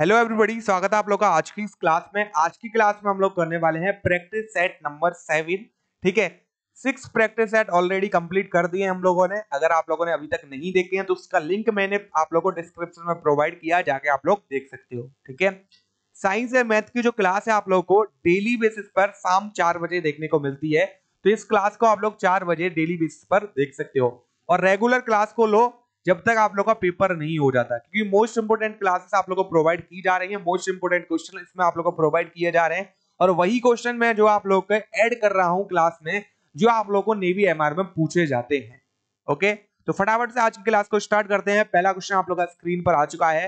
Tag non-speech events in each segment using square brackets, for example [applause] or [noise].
Hello everybody स्वागत है आप लोग का आज की इस क्लास में आज की क्लास में हम लोग करने वाले हैं प्रैक्टिस सेट नंबर सेवन ठीक है six practice set already complete कर दिए हम लोगों ने अगर आप लोगों ने अभी तक नहीं देखे हैं तो उसका लिंक मैंने आप लोगों को डिस्क्रिप्शन में प्रोवाइड किया जाके आप लोग देख सकते हो ठीक है साइंस एंड मैथ की जो क्लास है आप लोग को डेली बेसिस पर शाम चार बजे देखने को मिलती है तो इस क्लास को आप लोग चार बजे डेली बेसिस पर देख सकते हो और रेगुलर क्लास को लो जब तक आप लोगों का पेपर नहीं हो जाता क्योंकि मोस्ट इंपोर्टेंट क्लासेस आप लोगों को प्रोवाइड की जा रही है मोस्ट इंपोर्टेंट क्वेश्चन इसमें आप लोग को प्रोवाइड किए जा रहे हैं और वही क्वेश्चन मैं जो आप लोग एड कर रहा हूँ क्लास में जो आप लोग को नेवी एम में पूछे जाते हैं ओके तो फटाफट से आज की क्लास को स्टार्ट करते हैं पहला क्वेश्चन आप लोग का स्क्रीन पर आ चुका है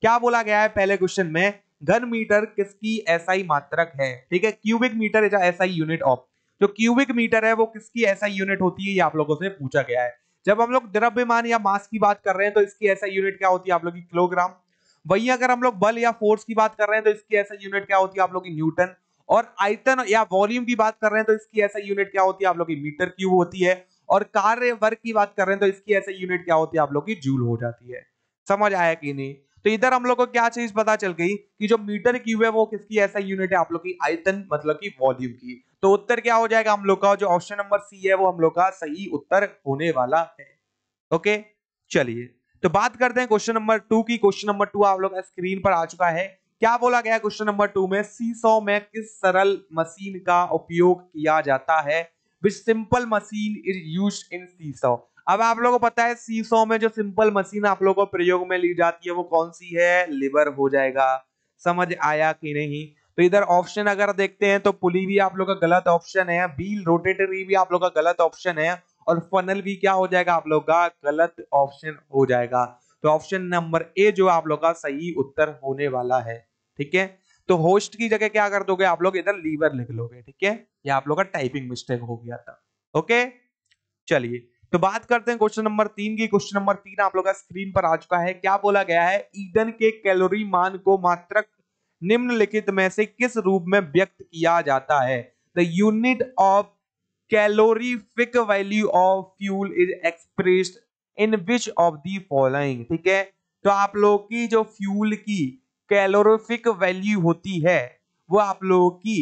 क्या बोला गया है पहले क्वेश्चन में घन मीटर किसकी एसआई मात्रक है ठीक है cubic metre SI unit of जो क्यूबिक मीटर है वो किसकी एसआई यूनिट होती है ये आप लोगों से पूछा गया है जब हम लोग द्रव्यमान या मास की बात कर रहे हैं तो इसकी ऐसा यूनिट क्या होती है आप लोग की किलोग्राम वहीं अगर हम लोग बल या फोर्स की बात कर रहे हैं तो इसकी ऐसा यूनिट क्या होती है आप लोग की न्यूटन और आयतन या वॉल्यूम की बात कर रहे हैं तो इसकी ऐसा यूनिट क्या होती है आप लोग की मीटर क्यूब होती है और कार्य वर्ग की बात कर रहे हैं तो इसकी ऐसा यूनिट क्या होती है आप लोग की जूल हो जाती है समझ आया कि नहीं तो इधर हम लोग को क्या चीज पता चल गई कि जो मीटर क्यूब है वो किसकी ऐसा यूनिट है आप लोग की आयतन मतलब की वॉल्यूम की तो उत्तर क्या हो जाएगा हम लोग का जो ऑप्शन नंबर सी है वो हम लोग का सही उत्तर होने वाला है ओके चलिए तो बात करते हैं क्वेश्चन नंबर टू की क्वेश्चन नंबर टू आप लोग का स्क्रीन पर आ चुका है क्या बोला गया क्वेश्चन नंबर टू में सीसो में किस सरल मशीन का उपयोग किया जाता है which simple machine is use in seesaw अब आप लोगों को पता है सीसो में जो सिंपल मशीन आप लोगों को प्रयोग में ली जाती है वो कौन सी है लिवर हो जाएगा समझ आया कि नहीं तो इधर ऑप्शन अगर देखते हैं तो पुली भी आप लोग का गलत ऑप्शन है बील रोटेटरी भी आप लोग का गलत ऑप्शन है और फनल भी क्या हो जाएगा आप लोग का गलत ऑप्शन हो जाएगा तो ऑप्शन नंबर ए जो आप लोग का सही उत्तर होने वाला है ठीक है तो होस्ट की जगह क्या कर दोगे आप लोग इधर लीवर लिख लोगे ठीक है ये आप लोग का टाइपिंग मिस्टेक हो गया था ओके चलिए तो बात करते हैं क्वेश्चन नंबर तीन की क्वेश्चन नंबर तीन आप लोग का स्क्रीन पर आ चुका है क्या बोला गया है ईंधन के कैलोरी मान को मात्रक निम्नलिखित में से किस रूप में व्यक्त किया जाता है the unit of calorific value of fuel is expressed in which of the following ठीक है तो आप लोग की जो फ्यूल की कैलोरीफिक वैल्यू होती है वो आप लोगों की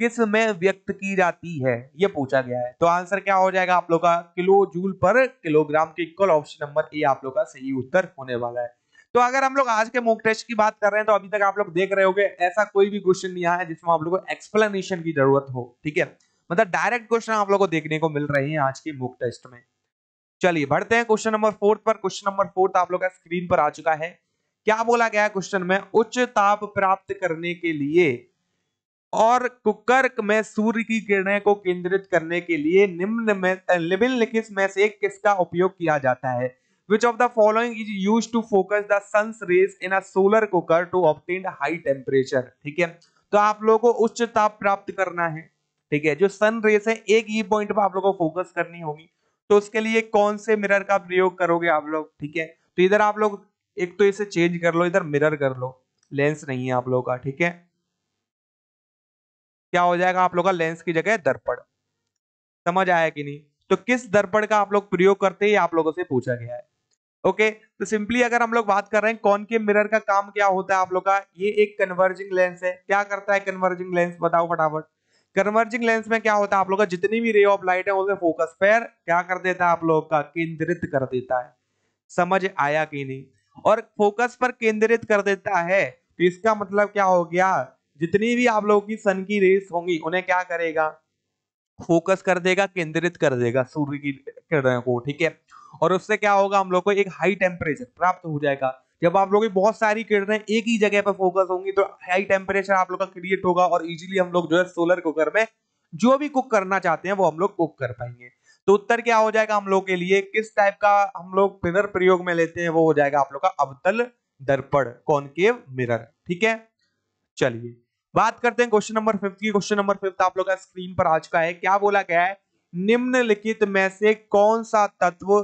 किस में व्यक्त की जाती है ये पूछा गया है तो आंसर क्या हो जाएगा आप लोग का किलो जूल पर किलोग्राम के इक्वल ऑप्शन नंबर ए आप लोग का सही उत्तर होने वाला है तो अगर हम लोग आज के मोक टेस्ट की बात कर रहे हैं तो अभी तक आप लोग देख रहे हो ऐसा कोई भी क्वेश्चन नहीं आया जिसमें आप लोग को एक्सप्लेनेशन की जरूरत हो ठीक है मतलब डायरेक्ट क्वेश्चन आप लोग को देखने को मिल रहे हैं आज के मॉक टेस्ट में चलिए बढ़ते हैं क्वेश्चन नंबर फोर्थ पर क्वेश्चन नंबर फोर्थ आप लोग का स्क्रीन पर आ चुका है क्या बोला गया है क्वेश्चन में उच्च ताप प्राप्त करने के लिए और कुकर में सूर्य की किरणें को केंद्रित करने के लिए निम्न में निम्नलिखित में से किसका उपयोग किया जाता है which of the following is use to focus the sun's rays in a solar cooker to obtain high temperature ठीक है तो आप लोगों को उच्च ताप प्राप्त करना है ठीक है जो सन रेस है एक ही पॉइंट पर आप लोगों को फोकस करनी होगी तो उसके लिए कौन से मिरर का प्रयोग करोगे आप लोग ठीक है तो इधर आप लोग एक तो इसे चेंज कर लो इधर मिरर कर लो लेंस नहीं है आप लोगों का ठीक है क्या हो जाएगा आप लोग का लेंस की जगह दर्पण समझ आया कि नहीं तो किस दर्पण का आप लोग प्रयोग करते हैं आप लोगों से पूछा गया है ओके तो सिंपली अगर हम लोग बात कर रहे हैं कौन के मिरर का काम क्या होता है आप लोग का ये एक कन्वर्जिंग लेंस है क्या करता है कन्वर्जिंग लेंस बताओ फटाफट कन्वर्जिंग लेंस में क्या होता है आप लोग का जितनी भी रे ऑफ लाइट है उसे फोकस पर क्या कर देता है आप लोग का केंद्रित कर देता है समझ आया कि नहीं और फोकस पर केंद्रित कर देता है तो इसका मतलब क्या हो गया जितनी भी आप लोगों की सन की रेस होंगी उन्हें क्या करेगा फोकस कर देगा केंद्रित कर देगा सूर्य की किरणों को ठीक है और उससे क्या होगा हम लोग को एक हाई टेम्परेचर प्राप्त हो जाएगा जब आप लोग की बहुत सारी किरणें एक ही जगह पर फोकस होंगी तो हाई टेम्परेचर आप लोग का क्रिएट होगा और इजीली हम लोग जो है सोलर कुकर में जो भी कुक करना चाहते हैं वो हम लोग कुक कर पाएंगे तो उत्तर क्या हो जाएगा हम लोग के लिए किस टाइप का हम लोग पिनर प्रयोग में लेते हैं वो हो जाएगा आप लोग का अवतल दर्पण कॉनकेव मिरर ठीक है चलिए बात करते हैं क्वेश्चन नंबर फिफ्थ की क्वेश्चन नंबर फिफ्थ आप लोग का स्क्रीन पर आ चुका है क्या बोला गया है निम्नलिखित में से कौन सा तत्व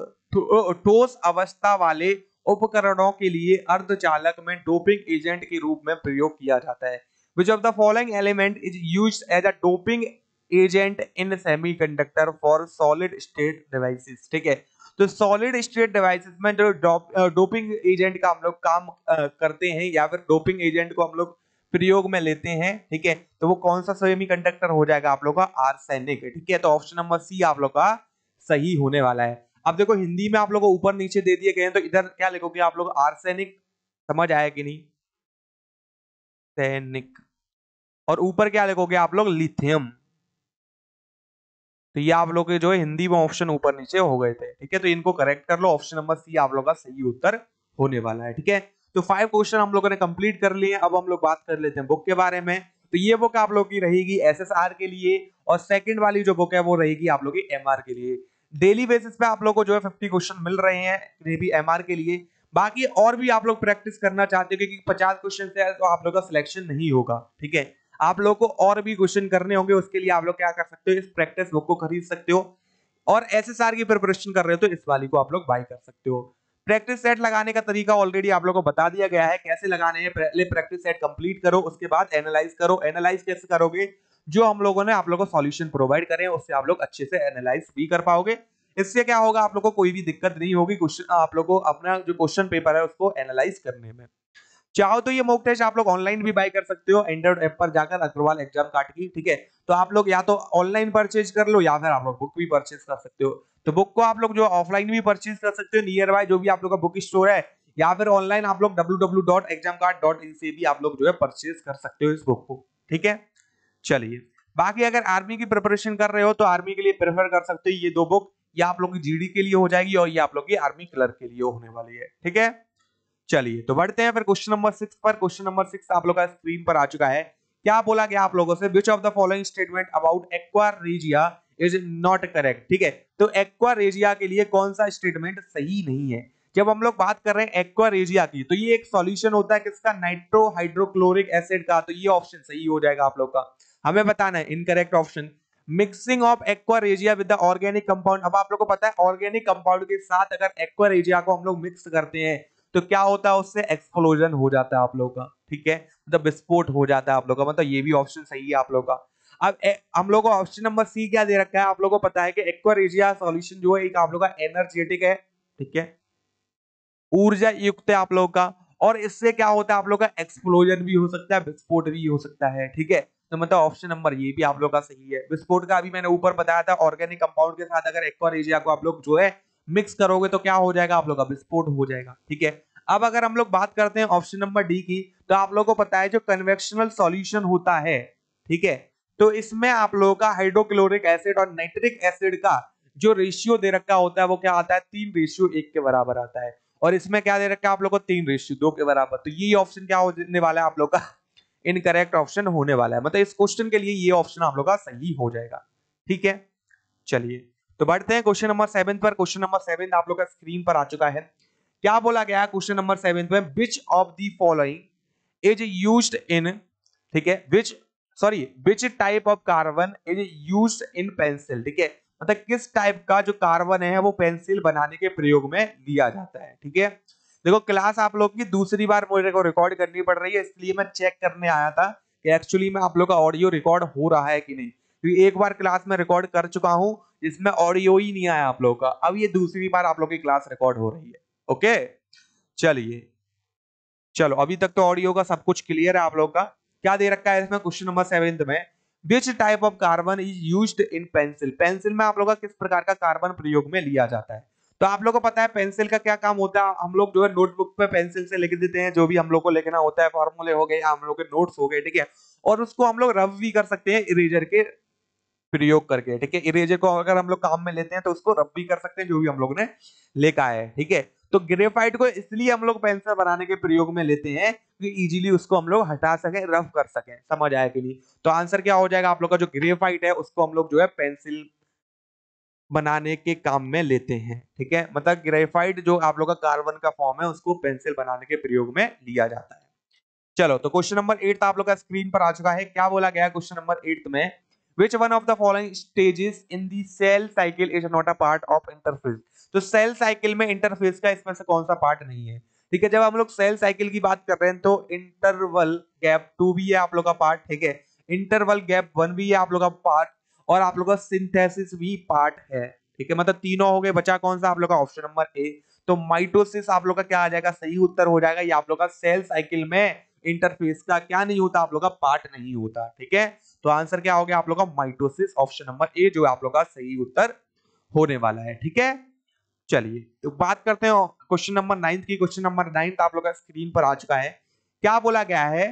ठोस अवस्था वाले उपकरणों के लिए अर्धचालक में डोपिंग एजेंट के रूप में प्रयोग किया जाता है which of the following element is use as a doping agent in semiconductor for solid state devices ठीक है तो सॉलिड स्टेट डिवाइसेस में जो डोपिंग एजेंट का हम लोग काम करते हैं या फिर डोपिंग एजेंट को हम लोग प्रयोग में लेते हैं ठीक है तो वो कौन सा सेमी कंडक्टर हो जाएगा आप लोग का आर्सेनिक ठीक है तो ऑप्शन नंबर सी आप लोग का सही होने वाला है अब देखो हिंदी में आप लोग को ऊपर नीचे दे दिए गए हैं तो इधर क्या लिखोगे आप लोग आर्सेनिक समझ आया कि नहीं सैनिक और ऊपर क्या लिखोगे आप लोग लिथियम तो ये आप लोग के जो है हिंदी में ऑप्शन ऊपर नीचे हो गए थे ठीक है तो इनको करेक्ट कर लो ऑप्शन नंबर सी आप लोग का सही उत्तर होने वाला है ठीक है तो फाइव क्वेश्चन हम लोगों ने कंप्लीट कर लिए अब हम लोग बात कर लेते हैं बुक के बारे में तो ये बुक आप लोग की रहेगी एसएसआर के लिए और सेकंड वाली जो बुक है वो रहेगी आप लोग की एमआर के लिए डेली बेसिस पे आप लोग को जो है फिफ्टी क्वेश्चन मिल रहे हैं ये भी एमआर के लिए बाकी और भी आप लोग प्रैक्टिस करना चाहते हो क्योंकि पचास क्वेश्चन है तो आप लोग का सिलेक्शन नहीं होगा ठीक है आप लोग को और भी क्वेश्चन करने होंगे उसके लिए आप लोग क्या कर सकते हो इस प्रैक्टिस बुक को खरीद सकते हो और एसएसआर की प्रिपरेशन कर रहे हो तो इस वाली को आप लोग बाय कर सकते हो प्रैक्टिस सेट लगाने का तरीका ऑलरेडी आप लोगों को बता दिया गया है कैसे लगाने हैं पहले प्रैक्टिस सेट कंप्लीट करो उसके बाद एनालाइज करो एनालाइज कैसे करोगे जो हम लोगों ने आप लोगों को सॉल्यूशन प्रोवाइड करें उससे आप लोग अच्छे से एनालाइज भी कर पाओगे इससे क्या होगा आप लोग को कोई भी दिक्कत नहीं होगी क्वेश्चन आप लोगों को अपना जो क्वेश्चन पेपर है उसको एनालाइज करने में चाहो तो ये मॉक टेस्ट आप लोग ऑनलाइन भी बाय कर सकते हो एंड्रॉइड ऐप पर जाकर अग्रवाल एग्जाम काट की ठीक है तो आप लोग या तो ऑनलाइन परचेज कर लो या फिर आप लोग बुक भी परचेज कर सकते हो तो बुक को आप लोग जो ऑफलाइन भी परचेज कर सकते हो नियर बाय जो भी आप लोग का बुक स्टोर है या फिर ऑनलाइन आप लोग www.examcard.in से भी आप लोग जो है परचेज कर सकते हो इस बुक को ठीक है चलिए बाकी अगर आर्मी की प्रिपरेशन कर रहे हो तो आर्मी के लिए प्रेफर कर सकते हो ये दो बुक ये आप लोग की जीडी के लिए हो जाएगी और ये आप लोग की आर्मी क्लर्क के लिए होने वाली है ठीक है चलिए तो बढ़ते हैं फिर क्वेश्चन नंबर सिक्स पर क्वेश्चन नंबर सिक्स आप लोग का स्क्रीन पर आ चुका है क्या बोला गया आप लोगों से which of the following statement about aqua regia is not correct ठीक है तो एक्वा रेजिया के लिए कौन सा स्टेटमेंट सही नहीं है जब हम लोग बात कर रहे हैं एक्वा रेजिया की तो ये एक सॉल्यूशन होता है किसका नाइट्रोहाइड्रोक्लोरिक एसिड का तो ये ऑप्शन सही हो जाएगा आप लोग का हमें बताना है incorrect option mixing of aqua regia with the organic compound अब आप लोग को पता है ऑर्गेनिक कंपाउंड के साथ अगर एक्वारेजिया को हम लोग मिक्स करते हैं तो क्या होता है उससे एक्सप्लोजन हो जाता है आप लोग का ठीक है मतलब विस्फोट हो जाता है आप लोग का मतलब ये भी ऑप्शन सही है आप लोग का अब ए, हम लोगों को ऑप्शन नंबर सी क्या दे रखा है आप लोगों को पता है कि एक्वारेजिया सॉल्यूशन जो है एक आप लोग का एनर्जेटिक है ठीक है ऊर्जा युक्त है आप लोग का और इससे क्या होता है आप लोग का एक्सप्लोजन भी हो सकता है विस्फोट भी हो सकता है ठीक है तो मतलब ऑप्शन नंबर ये भी आप लोग का सही है विस्फोट का अभी मैंने ऊपर बताया था ऑर्गेनिक कंपाउंड के साथ अगर एक्वारेजिया को आप लोग जो है मिक्स करोगे तो क्या हो जाएगा आप लोग का विस्फोट हो जाएगा ठीक है अब अगर हम लोग बात करते हैं ऑप्शन नंबर डी की तो आप लोगों को पता है जो कन्वेक्शनल सॉल्यूशन होता है ठीक है तो इसमें आप लोगों का हाइड्रोक्लोरिक एसिड और नाइट्रिक एसिड का जो रेशियो दे रखा होता है वो क्या आता है तीन रेशियो एक के बराबर आता है और इसमें क्या दे रखा है आप लोगों को तीन रेशियो दो के बराबर तो ये ऑप्शन क्या होने वाला है आप लोग का इनकरेक्ट [laughs] ऑप्शन होने वाला है मतलब इस क्वेश्चन के लिए ये ऑप्शन आप लोग का सही हो जाएगा ठीक है चलिए तो बढ़ते हैं क्वेश्चन नंबर सेवन पर क्वेश्चन नंबर सेवन आप लोग का स्क्रीन पर आ चुका है क्या बोला गया क्वेश्चन नंबर सेवन में which of the following is use in ठीक है which sorry which type of carbon is use in pencil ठीक है मतलब किस टाइप का जो कार्बन है वो पेंसिल बनाने के प्रयोग में लिया जाता है ठीक है देखो क्लास आप लोग की दूसरी बार मुझे को रिकॉर्ड करनी पड़ रही है इसलिए मैं चेक करने आया था कि एक्चुअली में आप लोग का ऑडियो रिकॉर्ड हो रहा है कि नहीं क्योंकि तो एक बार क्लास में रिकॉर्ड कर चुका हूं जिसमें ऑडियो ही नहीं आया आप लोगों का अब ये दूसरी बार आप लोगों की क्लास रिकॉर्ड हो रही है ओके चलिए चलो अभी तक तो ऑडियो का सब कुछ क्लियर है आप लोग का क्या दे रखा है इसमें क्वेश्चन नंबर सेवेंथ में which type of carbon is use in pencil pencil में आप लोग का किस प्रकार का कार्बन प्रयोग में लिया जाता है तो आप लोगों को पता है पेंसिल का क्या काम होता है हम लोग जो है नोटबुक पे पेंसिल से लिख देते हैं जो भी हम लोग को लिखना होता है फॉर्मूले हो गए हम लोग के नोट्स हो गए ठीक है और उसको हम लोग रब भी कर सकते हैं इरेजर के प्रयोग करके ठीक है इरेजर को अगर हम लोग काम में लेते हैं तो उसको रब भी कर सकते हैं जो भी हम लोग ने लेखा है ठीक है तो ग्रेफाइट को इसलिए हम लोग पेंसिल बनाने के प्रयोग में लेते हैं कि इजीली उसको हम लोग हटा सके रफ कर सके समझ आए कि नहीं तो आंसर क्या हो जाएगा आप लोग का जो ग्रेफाइट है उसको हम लोग जो है पेंसिल बनाने के काम में लेते हैं ठीक है मतलब ग्रेफाइट जो आप लोग का कार्बन का फॉर्म है उसको पेंसिल बनाने के प्रयोग में लिया जाता है चलो तो क्वेश्चन नंबर एट आप लोग का स्क्रीन पर आ चुका है क्या बोला गया क्वेश्चन नंबर एट में which one of the following stages in the cell cycle is not a part of interface तो सेल साइकिल में इंटरफेस का इसमें से कौन सा पार्ट नहीं है ठीक है जब हम लोग सेल साइकिल की बात कर रहे हैं तो इंटरवल गैप टू भी है आप लोग का पार्ट ठीक है इंटरवल गैप वन भी है आप लोग का पार्ट और आप लोग का सिंथेसिस भी पार्ट है ठीक है मतलब तीनों हो गए बचा कौन सा आप लोग का ऑप्शन नंबर ए तो माइटोसिस आप लोग का क्या आ जाएगा सही उत्तर हो जाएगा ये आप लोग का सेल साइकिल में इंटरफेस का क्या नहीं होता आप लोग का पार्ट नहीं होता ठीक है तो आंसर क्या हो गया आप लोग का माइटोसिस ऑप्शन नंबर ए जो आप लोग का सही उत्तर होने वाला है ठीक है चलिए तो बात करते हैं क्वेश्चन नंबर नाइन्थ की क्वेश्चन नंबर नाइन्थ तो आप लोग का स्क्रीन पर आ चुका है क्या बोला गया है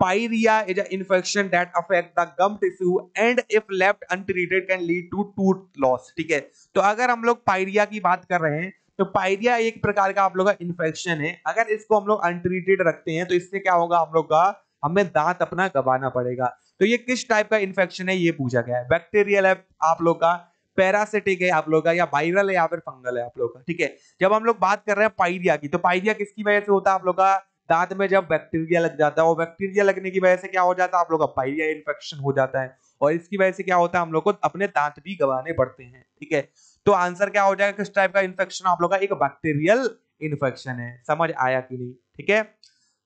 pyorrhoea is a infection that affect the gum tissue and if left untreated can lead to tooth loss ठीक है तो अगर हम लोग पाइरिया की बात कर रहे हैं तो पाइरिया एक प्रकार का आप लोग का इन्फेक्शन है अगर इसको हम लोग अनट्रीटेड रखते हैं तो इससे क्या होगा हम लोग का हमें दांत अपना गवाना पड़ेगा तो ये किस टाइप का इन्फेक्शन है ये पूछा गया है बैक्टीरियल है आप लोग का पैरासिटिक है आप लोग का या वायरल है या फिर फंगल है आप लोग का ठीक है जब हम लोग बात कर रहे हैं पाइरिया की तो पाइरिया किसकी वजह से होता है आप लोग का दांत में जब बैक्टीरिया लग जाता है वो बैक्टीरिया लगने की वजह से क्या हो जाता है आप लोग का पायरिया इन्फेक्शन हो जाता है और इसकी वजह से क्या होता है हम लोग को अपने दांत भी गवाने पड़ते हैं ठीक है तो आंसर क्या हो जाएगा किस टाइप का इन्फेक्शन आप लोग का एक बैक्टीरियल इन्फेक्शन है समझ आया कि नहीं ठीक है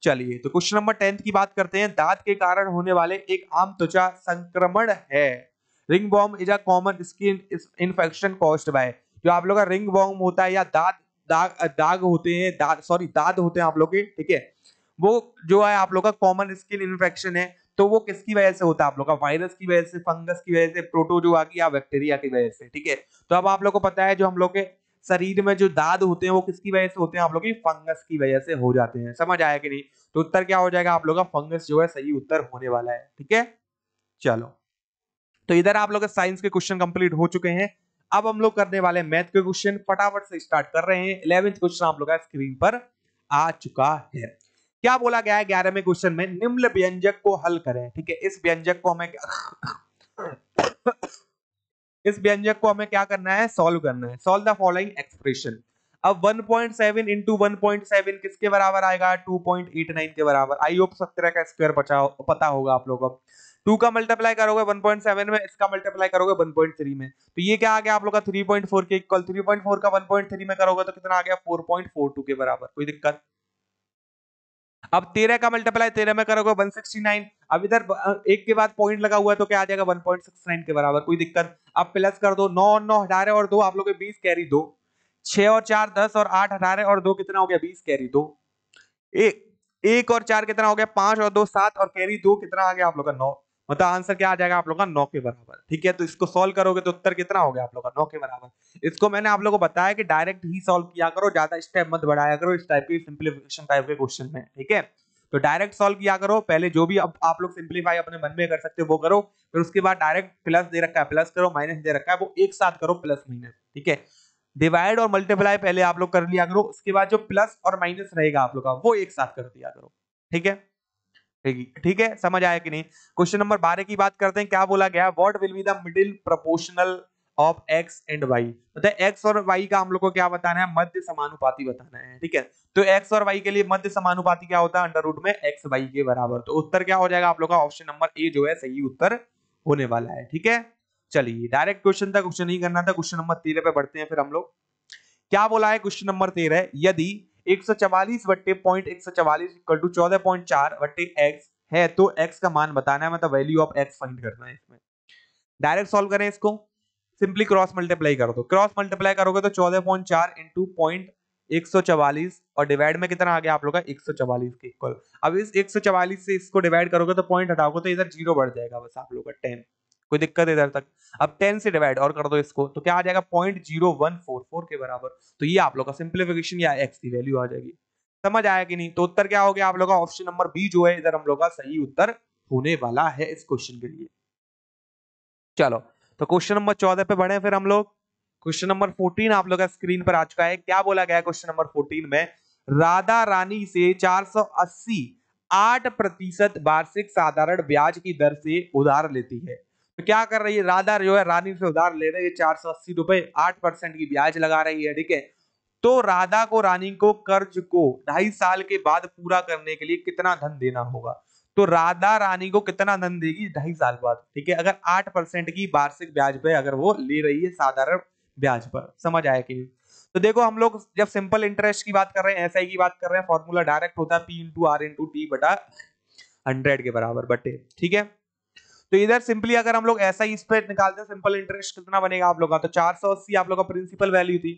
चलिए तो क्वेश्चन नंबर टेंथ की बात करते हैं दांत के कारण होने वाले एक आम त्वचा संक्रमण है ringworm is a common skin infection caused by जो आप लोग का रिंग बॉम होता है या दांत दाग दाग होते हैं दाग सॉरी दाद होते हैं आप लोग के ठीक है वो जो है आप लोग का कॉमन स्किन इन्फेक्शन है तो वो किसकी वजह से होता है आप लोग का वायरस की वजह से फंगस की वजह से प्रोटोजोआ की या बैक्टीरिया की वजह से ठीक है तो अब आप लोग को पता है जो हम लोग के शरीर में जो दाद होते हैं वो किसकी वजह से होते हैं आप लोग की फंगस की वजह से हो जाते हैं समझ आया कि नहीं तो उत्तर क्या हो जाएगा आप लोग का फंगस जो है सही उत्तर होने वाला है ठीक है चलो तो इधर आप लोग साइंस के क्वेश्चन कंप्लीट हो चुके हैं अब हम लोग करने वाले मैथ के क्वेश्चन फटाफट से स्टार्ट कर रहे हैं इलेवेंथ क्वेश्चन आप लोग का स्क्रीन पर आ चुका है क्या बोला गया है ग्यारहवें क्वेश्चन में निम्न व्यंजक को हल करें ठीक है इस व्यंजक को हमें इस व्यंजक को हमें क्या करना है सॉल्व करना है सॉल्व द फॉलोइंग एक्सप्रेशन अब 1.7 पॉइंट सेवन इंटू किसके बराबर आएगा 2.89 के बराबर आई होप सत्रह का स्क्वायर पता होगा आप लोगों को 2 का मल्टीप्लाई करोगे 1.7 में इसका मल्टीप्लाई करोगे 1.3 में तो ये क्या आ गया आप लोग का 3.4 के इक्वल 3.4 का 1.3 में करोगे तो कितना आ गया 4.42 के बराबर कोई दिक्कत अब तेरह का मल्टीप्लाई तेरह में करोगे वन सिक्सटी नाइन अब इधर एक के बाद पॉइंट लगा हुआ है तो क्या आ जाएगा वन पॉइंट सिक्स नाइन के बराबर कोई दिक्कत अब प्लस कर दो नौ और नौ हटा रहे और दो आप लोग बीस कैरी दो छह और चार दस और आठ हटा रहे और दो कितना हो गया बीस कैरी दो एक और चार कितना हो गया पांच और दो सात और कैरी दो कितना आ गया आप लोग का नौ मतलब आंसर क्या आ जाएगा आप लोग का नौ के बराबर ठीक है तो इसको सोल्व करोगे तो उत्तर कितना हो गया आप लोग का नौ के बराबर इसको मैंने आप लोग को बताया कि डायरेक्ट ही सोल्व किया करो ज्यादा स्टेप मत बढ़ाया करो इस टाइप के सिंप्लीफिकेशन टाइप के क्वेश्चन में ठीक है तो डायरेक्ट सॉल्व किया करो पहले जो भी अब आप लोग सिंप्लीफाई अपने मन में कर सकते हो वो करो फिर उसके बाद डायरेक्ट प्लस दे रखा है प्लस करो माइनस दे रखा है वो एक साथ करो प्लस माइनस ठीक है डिवाइड और मल्टीप्लाई पहले आप लोग कर लिया करो उसके बाद जो प्लस और माइनस रहेगा आप लोग का वो एक साथ कर दिया करो ठीक है ठीक है समझ आया कि नहीं क्वेश्चन नंबर बारह की बात करते हैं क्या बोला गया what will be the middle proportional of X and Y मतलब एक्स और वाई का हम लोग को क्या बताना है मध्य समानुपाती बताना है ठीक है तो एक्स और वाई के लिए मध्य समानुपाती क्या होता है अंडर रूट में एक्स वाई के बराबर तो उत्तर क्या हो जाएगा आप लोग का ऑप्शन नंबर ए जो है सही उत्तर होने वाला है ठीक है चलिए डायरेक्ट क्वेश्चन था क्वेश्चन नहीं करना था क्वेश्चन नंबर तेरह पे बढ़ते हैं फिर हम लोग क्या बोला है क्वेश्चन नंबर तेरह यदि है तो का मान बताना है मतलब वैल्यू ऑफ फाइंड करना है इसमें डायरेक्ट सॉल्व करें इसको सिंपली क्रॉस मल्टीप्लाई कर दो क्रॉस मल्टीप्लाई करोगे तो चौदह पॉइंट चार इंटू पॉइंट एक सौ चवालीस और डिवाइड में कितना आ गया आप लोग का एक सौ चवालीस के इक्वल अब इस एक सौ चवालीस से इसको डिवाइड करोगे तो पॉइंट हटाओगे तो इधर जीरो बढ़ जाएगा बस आप लोग का टेन कोई दिक्कत है इधर तक अब टेन से डिवाइड और कर दो इसको तो क्या आ जाएगा point zero one four four के बराबर तो ये आप लोग का सिंप्लीफिकेशन या एक्स की वैल्यू आ जाएगी समझ आया कि नहीं तो उत्तर क्या हो गया आप लोग का ऑप्शन नंबर बी जो है इधर हम लोग का सही उत्तर होने वाला है इस क्वेश्चन के लिए चलो तो क्वेश्चन नंबर चौदह पे बढ़े फिर हम लोग क्वेश्चन नंबर फोर्टीन आप लोग का स्क्रीन पर आ चुका है क्या बोला गया क्वेश्चन नंबर फोर्टीन में राधा रानी से चार अस्सी आठ प्रतिशत वार्षिक साधारण ब्याज की दर से उधार लेती है तो क्या कर रही है राधा जो है रानी से उधार ले रही है चार सौ अस्सी रुपए आठ परसेंट की ब्याज लगा रही है ठीक है तो राधा को रानी को कर्ज को ढाई साल के बाद पूरा करने के लिए कितना धन देना होगा तो राधा रानी को कितना धन देगी ढाई साल बाद ठीक है अगर आठ परसेंट की वार्षिक ब्याज पे अगर वो ले रही है साधारण ब्याज पर समझ आया कि तो देखो हम लोग जब सिंपल इंटरेस्ट की बात कर रहे हैं एस की बात कर रहे हैं फॉर्मूला डायरेक्ट होता है P into R into T बटा हंड्रेड के बराबर बटे ठीक है तो इधर सिंपली अगर हम लोग ऐसा इस पे निकालते हैं सिंपल इंटरेस्ट कितना बनेगा आप लोग का तो चार सौ अस्सी आप लोग का प्रिंसिपल वैल्यू थी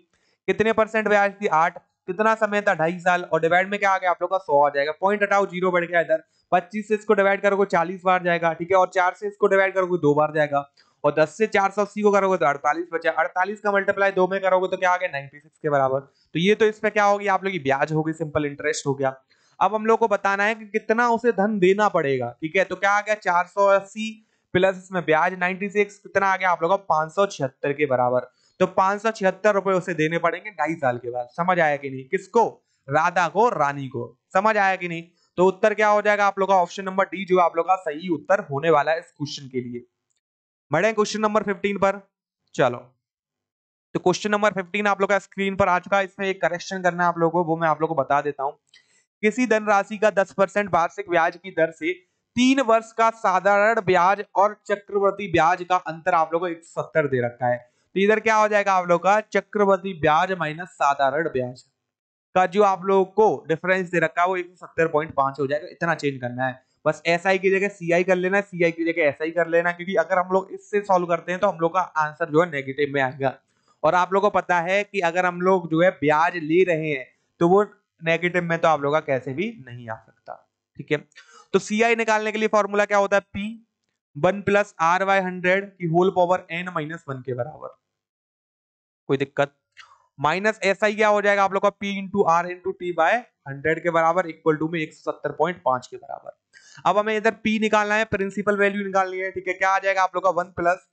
कितने परसेंट ब्याज थी आठ कितना समय था ढाई साल और डिवाइड में क्या आ गया आप लोग का सौ आ जाएगा पॉइंट हटाओ जीरो बढ़ गया इधर पच्चीस से इसको डिवाइड करोगे चालीस बार जाएगा ठीक है और चार से इसको डिवाइड करोगे दो बार जाएगा और दस से चार सौ अस्सी को करोगे तो अड़तालीस बचा अड़तालीस का मल्टीप्लाई दो में करोगे तो क्या आ गया सिक्स के बराबर तो ये तो इस पर क्या होगी आप लोग की ब्याज होगी सिंपल इंटरेस्ट हो गया अब हम लोग को बताना है कि कितना उसे धन देना पड़ेगा ठीक है तो क्या आ गया चार सौ अस्सी प्लस इसमें ब्याज सिक्स कितना आ गया आप लोगों का पांच के बराबर तो पांच रुपए उसे देने पड़ेंगे ढाई साल के बाद समझ आया कि नहीं किसको राधा को रानी को समझ आया कि नहीं तो उत्तर क्या हो जाएगा आप लोग का ऑप्शन नंबर डी जो आप लोग का सही उत्तर होने वाला है इस क्वेश्चन के लिए बढ़े क्वेश्चन नंबर फिफ्टीन पर चलो तो क्वेश्चन नंबर फिफ्टीन आप लोग का स्क्रीन पर आ चुका है इसमें एक करेक्शन करना है आप लोगों को वो मैं आप लोग को बता देता हूँ किसी धनराशि का 10 परसेंट वार्षिक ब्याज की दर से तीन वर्ष का साधारण ब्याज और चक्रवर्ती ब्याज का अंतर आप लोगों को एक सत्तर दे रखा है तो इधर क्या हो जाएगा आप लोग का चक्रवर्ती ब्याज माइनस साधारण ब्याज का जो आप लोगों को डिफरेंस दे रखा है वो एक सत्तर पॉइंट पांच हो जाएगा इतना चेंज करना है बस एस SI की जगह सी कर लेना है सी की जगह एस कर लेना क्योंकि अगर हम लोग इससे सॉल्व करते हैं तो हम लोग का आंसर जो है नेगेटिव में आएगा और आप लोग को पता है कि अगर हम लोग जो है ब्याज ले रहे हैं तो वो नेगेटिव में तो आप लोग का कैसे भी नहीं आ सकता ठीक है तो सी आई निकालने के लिए फॉर्मूला क्या होता है P one plus R by hundred की whole power N minus one के बराबर कोई दिक्कत माइनस एस आई क्या हो जाएगा आप लोग का P into R into T by hundred के बराबर इक्वल टू में एक सौ सत्तर पॉइंट पांच के बराबर अब हमें इधर पी निकालना है प्रिंसिपल वैल्यू निकालनी है ठीक है क्या आ जाएगा आप लोग का वन प्लस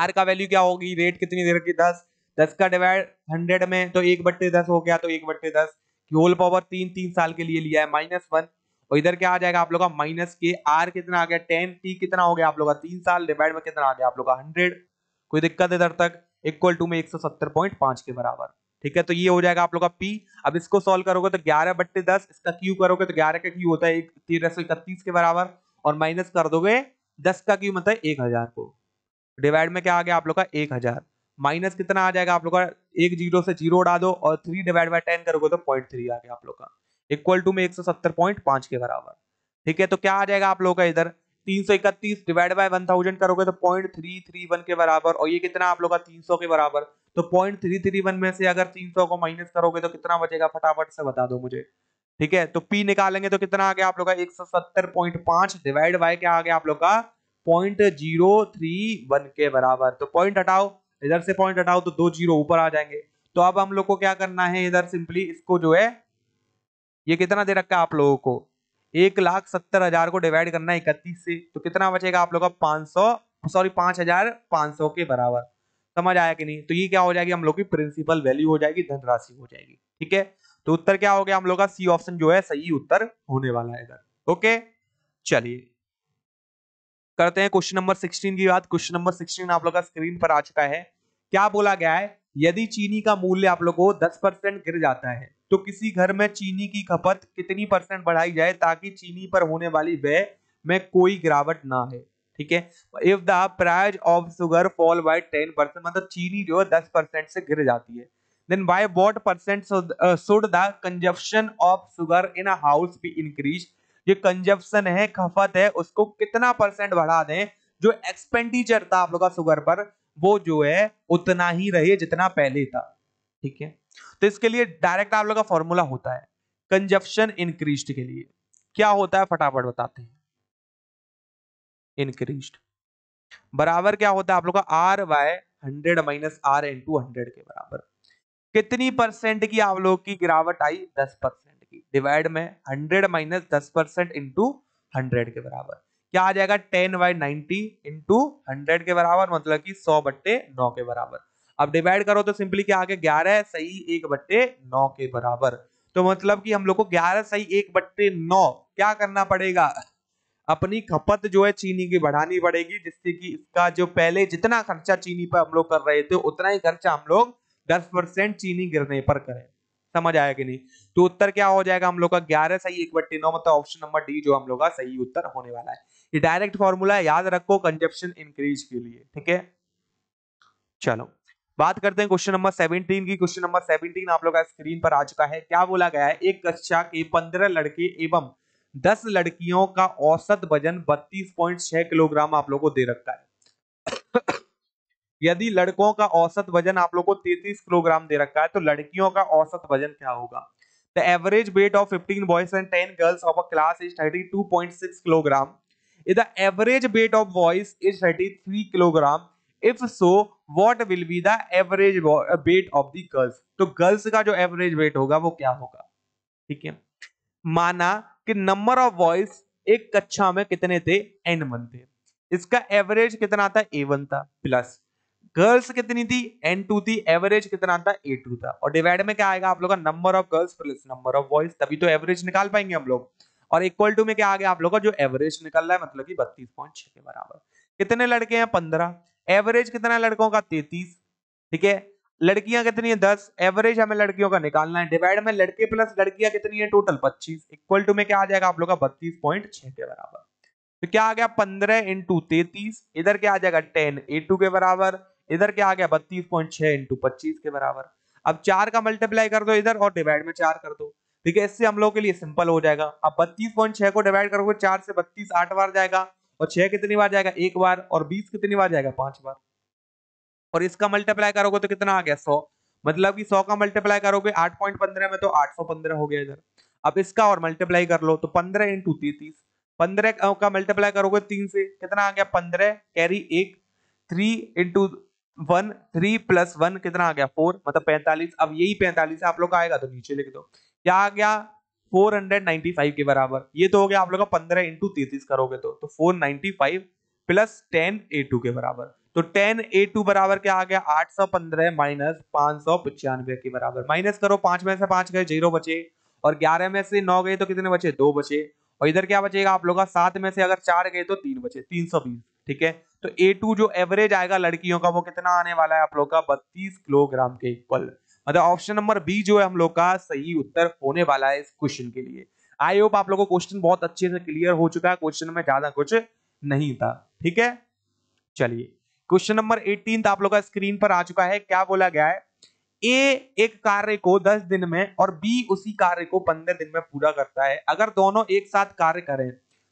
आर का वैल्यू क्या होगी रेट कितनी देर की दस दस का डिवाइड हंड्रेड में तो एक बट्टे दस हो गया तो एक बट्टे दस कि होल पावर तीन तीन साल के लिए लिया है माइनस वन और इधर क्या आ जाएगा आप लोग का माइनस के आर कितना आ गया टेन टी कितना हो गया आप लोग का तीन साल डिवाइड में कितना आ गया आप लोग का हंड्रेड कोई दिक्कत इधर तक इक्वल टू में एक सौ सत्तर पॉइंट पांच के बराबर ठीक है तो ये हो जाएगा आप लोग का पी अब इसको सोल्व करोगे तो ग्यारह बट्टे दस इसका क्यू करोगे तो ग्यारह का क्यू होता है एक तेरह सौ इकतीस के बराबर और माइनस कर दोगे दस का क्यू मतलब एक हजार को डिवाइड में क्या आ गया आप लोग का एक हजार माइनस कितना आ जाएगा आप लोग का एक जीरो से जीरो उड़ा दो और थ्री डिवाइड बाई टेन करोगे तो पॉइंट थ्री आ गया आप लोग का इक्वल टू में एक सौ सत्तर पॉइंट पांच के बराबर ठीक है तो क्या आ जाएगा आप लोग का इधर तीन सौ इकतीस डिवाइड बाई वन थाउजेंड करोगे तो पॉइंट थ्री थ्री वन के बराबर और ये कितना आप लोग का तीन सौ के बराबर तो पॉइंट थ्री थ्री वन में से अगर तीन सौ को माइनस करोगे तो कितना बचेगा फटाफट से बता दो मुझे ठीक है तो पी निकालेंगे तो कितना आ गया आप लोग का एक सौ सत्तर पॉइंट पांच डिवाइड बाय क्या आ गया आप लोग का पॉइंट जीरो थ्री वन के बराबर तो पॉइंट हटाओ इधर से पॉइंट हटाओ तो दो जीरो ऊपर आ जाएंगे तो अब हम लोग को क्या करना है इधर सिंपली इसको जो है ये कितना दे रखा है आप लोगों को एक लाख सत्तर हजार को डिवाइड करना है इकतीस से तो कितना बचेगा आप लोग का पांच सौ सॉरी पांच हजार पांच सौ के बराबर समझ आया कि नहीं तो ये क्या हो जाएगी हम लोग की प्रिंसिपल वैल्यू हो जाएगी धनराशि हो जाएगी ठीक है तो उत्तर क्या हो गया हम लोग का सी ऑप्शन जो है सही उत्तर होने वाला है इधर ओके चलिए करते हैं क्वेश्चन नंबर 16 की बात क्वेश्चन नंबर 16 आप लोग का स्क्रीन पर आ चुका है क्या बोला गया है यदि चीनी का मूल्य आप लोग को दस परसेंट गिर जाता है तो किसी घर में चीनी की खपत कितनी परसेंट बढ़ाई जाए ताकि चीनी पर होने वाली व्यय में कोई गिरावट ना है ठीक है if the price of sugar fall by ten percent मतलब चीनी जो है दस परसेंट से गिर जाती है then by what percent should the consumption of sugar in a house be increase ये कंजप्शन है खपत है उसको कितना परसेंट बढ़ा दें जो एक्सपेंडिचर था आप लोग का शुगर पर वो जो है उतना ही रहे जितना पहले था ठीक है तो इसके लिए डायरेक्ट आप लोग का फॉर्मूला होता है कंजप्शन इंक्रीज्ड के लिए क्या होता है फटाफट बताते हैं इंक्रीज्ड बराबर क्या होता है आप लोग का R by hundred minus R into hundred के बराबर कितनी परसेंट की आप लोग की गिरावट आई दस परसेंट की डिवाइड में हंड्रेड माइनस दस परसेंट इंटू हंड्रेड के बराबर क्या आ जाएगा ten by ninety into hundred के बराबर मतलब कि सौ बट्टे नौ के बराबर अब डिवाइड करो तो सिंपली क्या आगे ग्यारह सही एक बट्टे नौ के बराबर तो मतलब कि हम लोग को ग्यारह सही एक बट्टे नौ क्या करना पड़ेगा अपनी खपत जो है चीनी की बढ़ानी पड़ेगी जिससे कि इसका जो पहले जितना खर्चा चीनी पर हम लोग कर रहे थे उतना ही खर्चा हम लोग दस परसेंट चीनी गिरने पर करें समझ आया कि नहीं तो उत्तर क्या हो जाएगा हम लोग का ग्यारह सही एक बट्टी नौ मतलब ऑप्शन नंबर डी जो हम लोग का सही उत्तर होने वाला है ये डायरेक्ट फॉर्मूला है याद रखो कंजप्शन इंक्रीज के लिए ठीक है चलो बात करते हैं क्वेश्चन नंबर 17 की क्वेश्चन नंबर 17 आप लोग का स्क्रीन पर आ चुका है क्या बोला गया है एक कक्षा के 15 लड़के एवं 10 लड़कियों का औसत वजन 32.6 किलोग्राम आप लोगों को दे रखा है यदि लड़कों का औसत वजन आप लोग को 33 किलोग्राम दे रखा है तो लड़कियों का औसत वजन क्या होगा the average weight of 15 boys and 10 girls of a class is 32.6 kilogram the average weight of boys is 33 kilogram if so what will be the average weight of the girls तो गर्ल्स का जो average weight होगा वो क्या होगा ठीक है माना कि नंबर ऑफ बॉयज एक कक्षा में कितने थे एन वन थे इसका एवरेज कितना था ए वन था प्लस गर्ल्स कितनी थी एन टू थी एवरेज कितना था ए टू था और डिवाइड में क्या आएगा आप लोग का number of girls plus number of boys तभी तो एवरेज निकाल पाएंगे हम लोग और इक्वल टू में क्या आ गया आप लोग का जो एवरेज निकल रहा है मतलब की बत्तीस पॉइंट छह के बराबर कितने लड़के हैं पंद्रह एवरेज कितना लड़कों का तैतीस ठीक है लड़कियां कितनी है दस एवरेज हमें लड़कियों का निकालना है डिवाइड में लड़के प्लस लड़कियां कितनी है टोटल पच्चीस इक्वल टू में क्या आ जाएगा आप लोग का बत्तीस पॉइंट छह के बराबर तो क्या आ गया पंद्रह इंटू तैतीस इधर क्या आ जाएगा टेन ए टू के बराबर इधर क्या आ गया बत्तीस पॉइंट छह इंटू पच्चीस के बराबर अब चार का मल्टीप्लाई कर दो इधर और डिवाइड में चार कर दो ठीक है इससे हम लोग के लिए सिंपल हो जाएगा अब बत्तीस पॉइंट छह को डिवाइड करोगे चार से बत्तीस आठ बार जाएगा और छह कितनी बार जाएगा एक बार और बीस कितनी बार जाएगा पांच बार और इसका मल्टीप्लाई करोगे तो कितना आ गया सौ मतलब कि सौ का मल्टीप्लाई करोगे आठ पॉइंट पंद्रह में तो आठ सौ पंद्रह हो गया इधर अब इसका और मल्टीप्लाई कर लो तो पंद्रह इंटू तैतीस पंद्रह का मल्टीप्लाई करोगे तीन से कितना आ गया पंद्रह कैरी एक three into one three plus one कितना आ गया फोर मतलब पैंतालीस अब यही पैंतालीस आप लोग का आएगा तो नीचे लिख दो क्या आ गया 495 के बराबर ये तो हो गया आप लोग का पंद्रह इंटू तैतीस करोगे तो तो 495 प्लस 10 A2 के बराबर तो 10 A2 बराबर क्या आ गया 815 माइनस पांच सौ पचानवे के बराबर माइनस करो पांच में से पांच गए जीरो बचे और ग्यारह में से नौ गए तो कितने बचे दो बचे और इधर क्या बचेगा आप लोग का सात में से अगर चार गए तो तीन बचे तीन सौ बीस ठीक है तो ए टू जो एवरेज आएगा लड़कियों का वो कितना आने वाला है आप लोग का बत्तीस किलोग्राम के इक्वल मतलब ऑप्शन नंबर बी जो है हम लोग का सही उत्तर होने वाला है इस क्वेश्चन के लिए आई होप आप लोगों को क्वेश्चन बहुत अच्छे से क्लियर हो चुका है क्वेश्चन में ज्यादा कुछ नहीं था ठीक है चलिए क्वेश्चन नंबर एटीन आप लोग का स्क्रीन पर आ चुका है क्या बोला गया है ए एक कार्य को दस दिन में और बी उसी कार्य को पंद्रह दिन में पूरा करता है अगर दोनों एक साथ कार्य करें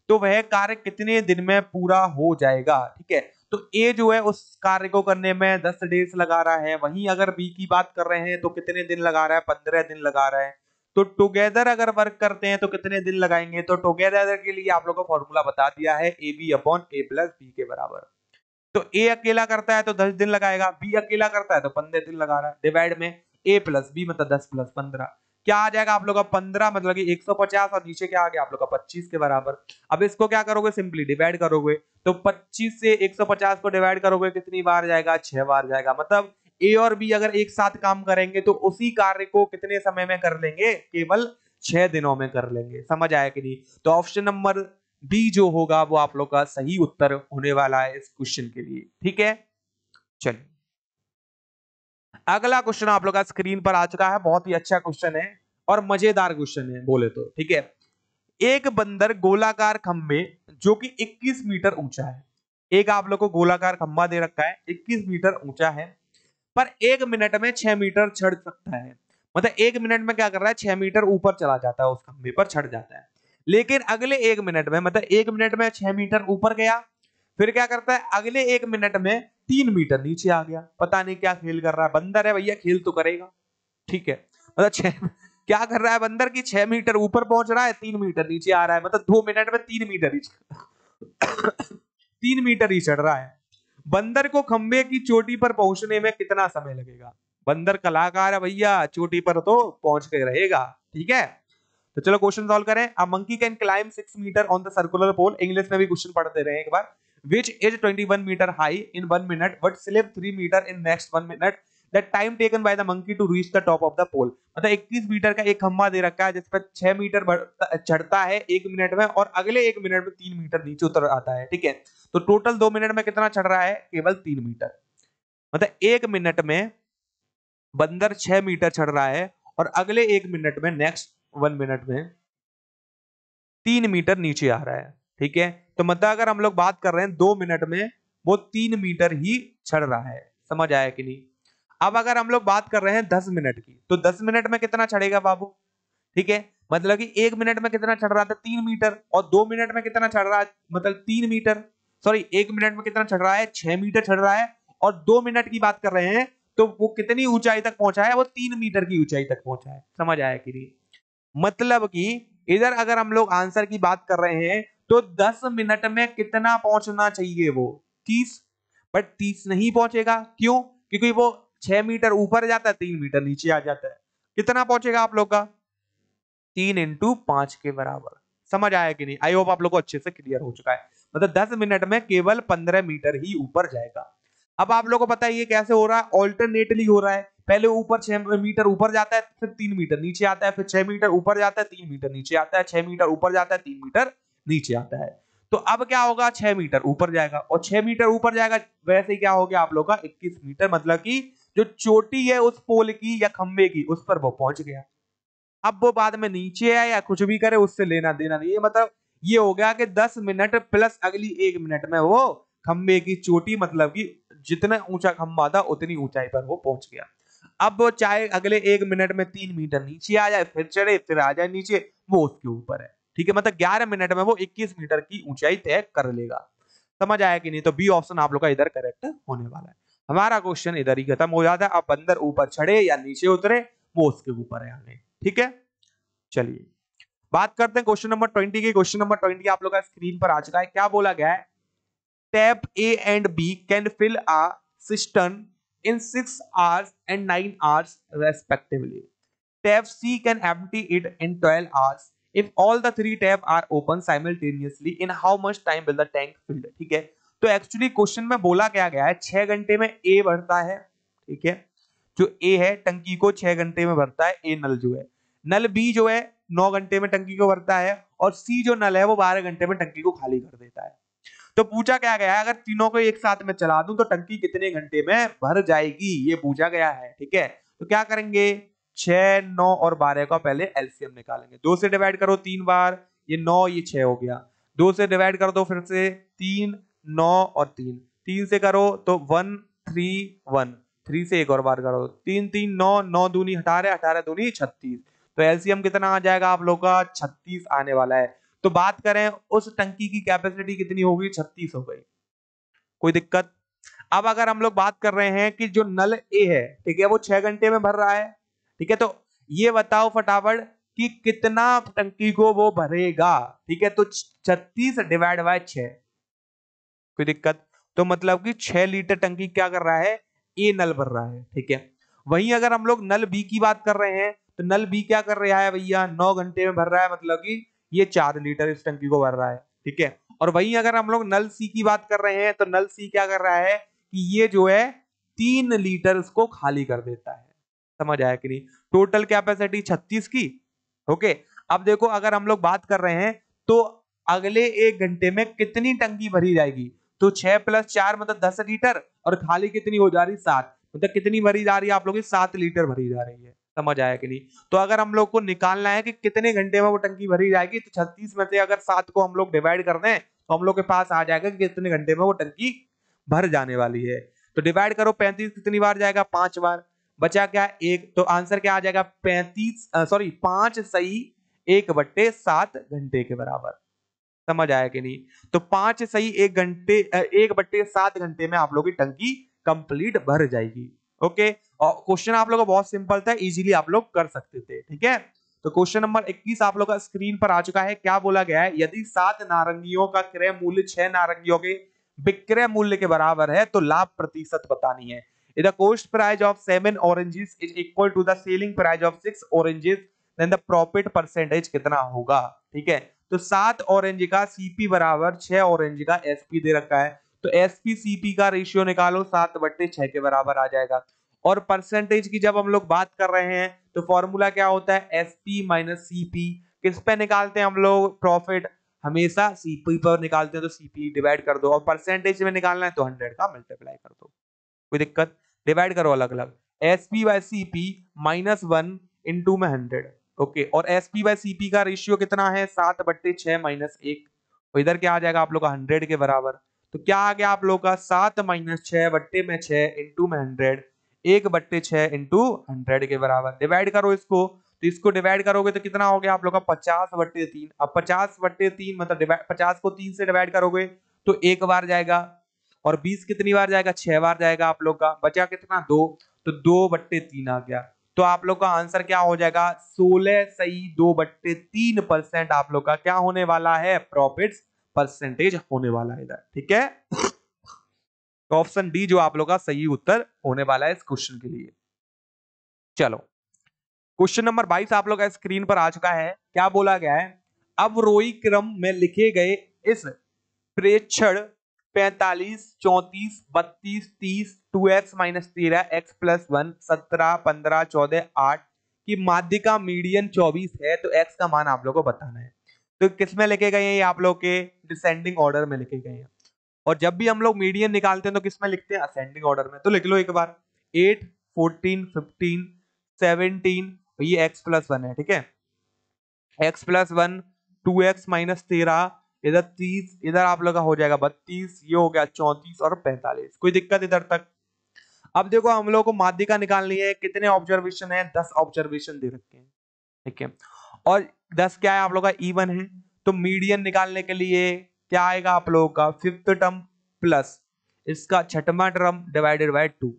तो वह कार्य कितने दिन में पूरा हो जाएगा ठीक है तो ए जो है उस कार्य को करने में दस डेज लगा रहा है वहीं अगर बी की बात कर रहे हैं तो कितने दिन लगा रहा है पंद्रह दिन लगा रहा है तो टुगेदर अगर वर्क करते हैं तो कितने दिन लगाएंगे तो टुगेदर के लिए आप लोगों को फॉर्मूला बता दिया है A B upon A plus B के बराबर तो ए अकेला करता है तो दस दिन लगाएगा बी अकेला करता है तो पंद्रह दिन लगा रहा है डिवाइड में ए प्लस बी मतलब दस प्लस पंद्रह क्या आ जाएगा आप लोग का पंद्रह मतलब कि 150 और नीचे क्या आ गया आप लोग का पच्चीस के बराबर अब इसको क्या करोगे सिंपली डिवाइड करोगे तो पच्चीस से 150 को डिवाइड करोगे कितनी बार जाएगा छह बार जाएगा मतलब ए और बी अगर एक साथ काम करेंगे तो उसी कार्य को कितने समय में कर लेंगे केवल छह दिनों में कर लेंगे समझ आया कि नहीं तो ऑप्शन नंबर डी जो होगा वो आप लोग का सही उत्तर होने वाला है इस क्वेश्चन के लिए ठीक है चलिए अगला क्वेश्चन आप लोग का स्क्रीन पर आ चुका है बहुत ही अच्छा क्वेश्चन है और मजेदार क्वेश्चन है बोले तो ठीक है एक बंदर गोलाकार खंबे जो कि 21 मीटर ऊंचा है एक आप लोग को गोलाकार खंबा दे रखा है 21 मीटर ऊंचा है पर एक मिनट में छह मीटर चढ़ सकता है मतलब एक मिनट में क्या कर रहा है छह मीटर ऊपर चला जाता है उस खंबे पर चढ़ जाता है लेकिन अगले एक मिनट में मतलब एक मिनट में छह मीटर ऊपर गया फिर क्या करता है अगले एक मिनट में तीन मीटर नीचे आ गया पता नहीं क्या खेल कर रहा है बंदर है भैया खेल तो करेगा ठीक है मतलब छह [laughs] क्या कर रहा है बंदर की छह मीटर ऊपर पहुंच रहा है तीन मीटर नीचे आ रहा है मतलब दो मिनट में तीन मीटर ही [coughs] तीन मीटर ही चढ़ रहा है बंदर को खंबे की चोटी पर पहुंचने में कितना समय लगेगा बंदर कलाकार है भैया चोटी पर तो पहुंच के रहेगा ठीक है तो चलो क्वेश्चन सॉल्व करें अब monkey can climb six metre on the circular pole English में भी क्वेश्चन पढ़ते रहे एक बार which is 21 meter high in 1 minute but slipped 3 meter in next 1 minute the time taken by the monkey to reach the top of the pole मतलब 21 metre का एक खम्भा दे रखा है जिस पर 6 मीटर चढ़ता है एक मिनट में और अगले एक मिनट में तीन मीटर नीचे उतर आता है ठीक है तो टोटल दो मिनट में कितना चढ़ रहा है केवल तीन मीटर मतलब एक मिनट में बंदर छह मीटर चढ़ रहा है और अगले एक मिनट में नेक्स्ट वन मिनट में तीन मीटर नीचे आ रहा है ठीक है तो मतलब अगर हम लोग बात कर रहे हैं दो मिनट में वो तीन मीटर ही छड़ रहा है समझ आया कि नहीं अब अगर हम लोग बात कर रहे हैं दस मिनट की तो दस मिनट में कितना छड़ेगा बाबू ठीक है मतलब कि एक मिनट में कितना छड़ रहा था तीन मीटर और दो मिनट में कितना छड़ रहा है मतलब तीन मीटर सॉरी एक मिनट में कितना छड़ रहा है छह मीटर छड़ रहा है और दो मिनट की बात कर रहे हैं तो वो कितनी ऊंचाई तक पहुंचा है वो तीन मीटर की ऊंचाई तक पहुंचा है समझ आया कि नहीं मतलब कि इधर अगर हम लोग आंसर की बात कर रहे हैं तो 10 मिनट में कितना पहुंचना चाहिए वो 30 बट 30 नहीं पहुंचेगा क्यों क्योंकि वो 6 मीटर ऊपर जाता है 3 मीटर नीचे आ जाता है कितना पहुंचेगा आप लोग का तीन इंटू पांच के बराबर समझ आया कि नहीं आई होप आप लोग को अच्छे से क्लियर हो चुका है मतलब दस मिनट में केवल पंद्रह मीटर ही ऊपर जाएगा अब आप लोग को पता है ये कैसे हो रहा है ऑल्टरनेटली हो रहा है पहले ऊपर छह मीटर ऊपर जाता है फिर तीन मीटर नीचे आता है फिर छह मीटर ऊपर जाता है तीन मीटर नीचे आता है छह मीटर ऊपर जाता है तीन मीटर नीचे आता है तो अब क्या होगा छह मीटर ऊपर जाएगा और छह मीटर ऊपर जाएगा वैसे ही क्या हो गया आप लोग का इक्कीस मीटर मतलब की जो चोटी है उस पोल की या खंबे की उस पर वो पहुंच गया अब वो बाद में नीचे आए या कुछ भी करे उससे लेना देना नहीं मतलब ये हो गया कि दस मिनट प्लस अगली एक मिनट में वो खंबे की चोटी मतलब कि जितना ऊंचा खंबा था उतनी ऊंचाई पर वो पहुंच गया अब वो चाहे अगले एक मिनट में तीन मीटर नीचे आ जाए फिर चढ़े फिर आ जाए नीचे वो उसके ऊपर है ठीक है मतलब 11 मिनट में वो 21 मीटर की ऊंचाई तय कर लेगा समझ आया कि नहीं तो बी ऑप्शन आप लोग का इधर करेक्ट होने वाला है हमारा क्वेश्चन इधर ही खत्म हो जाता है अब बंदर ऊपर चढ़े या नीचे उतरे वो उसके ऊपर है हमें ठीक है चलिए बात करते हैं क्वेश्चन नंबर ट्वेंटी की क्वेश्चन नंबर ट्वेंटी आप लोग का स्क्रीन पर आ चुका है क्या बोला गया है tap A and B can fill a system in six hours and nine hours respectively tap C can empty it in twelve hours if all the three tab are open simultaneously in how much time will the tank filled ठीक है तो actually question में बोला क्या गया है छह घंटे में ए भरता है ठीक है जो ए है टंकी को छह घंटे में भरता है ए नल जो है नल बी जो है नौ घंटे में टंकी को भरता है और सी जो नल है वो बारह घंटे में टंकी को खाली कर देता है तो पूछा क्या गया है अगर तीनों को एक साथ में चला दूं तो टंकी कितने घंटे में भर जाएगी ये पूछा गया है ठीक है तो क्या करेंगे छ नौ और बारह का पहले एलसीएम निकालेंगे दो से डिवाइड करो तीन बार ये नौ ये छह हो गया दो से डिवाइड कर दो फिर से तीन नौ और तीन तीन से करो तो वन थ्री वन थ्री से एक और बार करो तीन तीन नौ नौ दूनी अठारह अठारह दूनी छत्तीस तो एल्सियम कितना आ जाएगा आप लोग का छत्तीस आने वाला है तो बात करें उस टंकी की कैपेसिटी कितनी होगी छत्तीस हो गई कोई दिक्कत अब अगर हम लोग बात कर रहे हैं कि जो नल ए है ठीक है वो छह घंटे में भर रहा है ठीक है तो ये बताओ फटाफट कि कितना टंकी को वो भरेगा ठीक है तो छत्तीस डिवाइड बाय छ कोई दिक्कत तो मतलब कि छह लीटर टंकी क्या कर रहा है ए नल भर रहा है ठीक है वहीं अगर हम लोग नल बी की बात कर रहे हैं तो नल बी क्या कर रहा है भैया नौ घंटे में भर रहा है मतलब कि ये चार लीटर इस टंकी को भर रहा है ठीक है और वहीं अगर हम लोग नल सी की बात कर रहे हैं तो नल सी क्या कर रहा है कि ये जो है तीन लीटर इसको खाली कर देता है समझ आया कि नहीं टोटल कैपेसिटी 36 की ओके अब देखो अगर हम लोग बात कर रहे हैं तो अगले एक घंटे में कितनी टंकी भरी जाएगी तो छह प्लस चार मतलब दस लीटर और खाली कितनी हो जा रही सात मतलब कितनी भरी जा रही है आप लोग सात लीटर भरी जा रही है समझ आया कि नहीं तो अगर हम लोग को निकालना है कि कितने घंटे में वो टंकी भरी जाएगी तो छत्तीस में से अगर सात को हम लोग डिवाइड कर दें तो हम लोग के पास आ जाएगा कि कितने घंटे में वो टंकी भर जाने वाली है तो डिवाइड करो पैंतीस कितनी बार जाएगा पांच बार बचा क्या एक तो आंसर क्या आ जाएगा पैंतीस सॉरी पांच सही एक बट्टे सात घंटे के बराबर समझ आया कि नहीं तो पांच सही एक घंटे एक बट्टे सात घंटे में आप लोगों की टंकी कंप्लीट भर जाएगी ओके और क्वेश्चन आप लोग का बहुत सिंपल था इजीली आप लोग कर सकते थे ठीक है तो क्वेश्चन नंबर 21 आप लोग का स्क्रीन पर आ चुका है क्या बोला गया है यदि सात नारंगियों का क्रय मूल्य छह नारंगियों के विक्रय मूल्य के बराबर है तो लाभ प्रतिशत बतानी है If the cost price of seven oranges is equal to the selling price of six oranges, then the profit percentage कितना होगा? ठीक है? तो सात ऑरेंज का सीपी बराबर छह ऑरेंज का एसपी दे रखा है तो एसपी सीपी का रेशियो निकालो सात बट्टे छह के बराबर आ जाएगा और परसेंटेज की जब हम लोग बात कर रहे हैं तो फॉर्मूला क्या होता है एस पी माइनस सी किस पे निकालते हैं हम लोग प्रॉफिट हमेशा सी पर निकालते हैं तो सी डिवाइड कर दो और परसेंटेज में निकालना है तो हंड्रेड का मल्टीप्लाई कर दो कोई दिक्कत डिवाइड करो अलग अलग S P by C P minus one into में हंड्रेड ओके और S P by C P का रेशियो कितना है सात बट्टे छह माइनस एक तो इधर क्या आ जाएगा आप लोग का हंड्रेड के बराबर तो क्या आ गया आप लोग का सात माइनस छह बट्टे में छह इंटू में हंड्रेड एक बट्टे छह इंटू हंड्रेड के बराबर डिवाइड करो इसको तो इसको डिवाइड करोगे तो कितना हो गया आप लोग का पचास बट्टे तीन अब पचास बट्टे तीन मतलब पचास को तीन से डिवाइड करोगे तो एक बार जाएगा और बीस कितनी बार जाएगा छह बार जाएगा आप लोग का बचा कितना दो तो दो बट्टे तीन आ गया तो आप लोग का आंसर क्या हो जाएगा सोलह सही दो बट्टे तीन परसेंट आप लोग का क्या होने वाला है प्रॉफिट परसेंटेज होने वाला है इधर ठीक है [coughs] तो ऑप्शन डी जो आप लोग का सही उत्तर होने वाला है इस क्वेश्चन के लिए चलो क्वेश्चन नंबर बाईस आप लोग का स्क्रीन पर आ चुका है क्या बोला गया है अब रोई क्रम में लिखे गए इस प्रेक्षण पैंतालीस चौंतीस बत्तीस तीस टू एक्स माइनस तेरह एक्स प्लस वन सत्रह पंद्रह चौदह आठ की माध्यिका मीडियन चौबीस है तो एक्स का मान आप लोगों को बताना है तो किस में लिखे गए हैं ये आप लोग के डिसेंडिंग ऑर्डर में लिखे गए हैं और जब भी हम लोग मीडियन निकालते हैं तो किस में लिखते हैं असेंडिंग ऑर्डर में तो लिख लो एक बार एट फोर्टीन फिफ्टीन सेवनटीन तो ये एक्स प्लस वन है ठीक है X plus one two X minus तेरह इधर तीस इधर आप लोग का हो जाएगा बत्तीस ये हो गया चौंतीस और पैंतालीस कोई दिक्कत इधर तक अब देखो हम लोग को माध्यिका निकालनी है कितने ऑब्जर्वेशन है दस ऑब्जर्वेशन दे रखे हैं ठीक है और दस क्या है आप लोग का इवन है तो मीडियन निकालने के लिए क्या आएगा आप लोगों का फिफ्थ टर्म प्लस इसका छठवा टर्म डिवाइडेड बाय टू